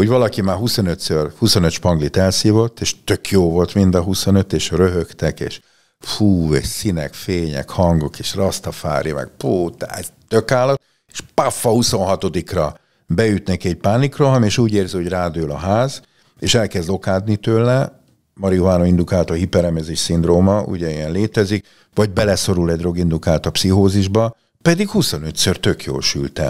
hogy valaki már 25-ször, 25 spanglit elszívott, és tök jó volt mind a 25, és röhögtek, és fú, és színek, fények, hangok, és rastafári, meg pó, ez tök állat, és paffa 26-ra beüt neki egy pánikroham, és úgy érzi, hogy rádől a ház, és elkezd okádni tőle, marihuána indukált a hiperemezés szindróma, ugye ilyen létezik, vagy beleszorul egy a pszichózisba, pedig 25-ször tök jól sült el.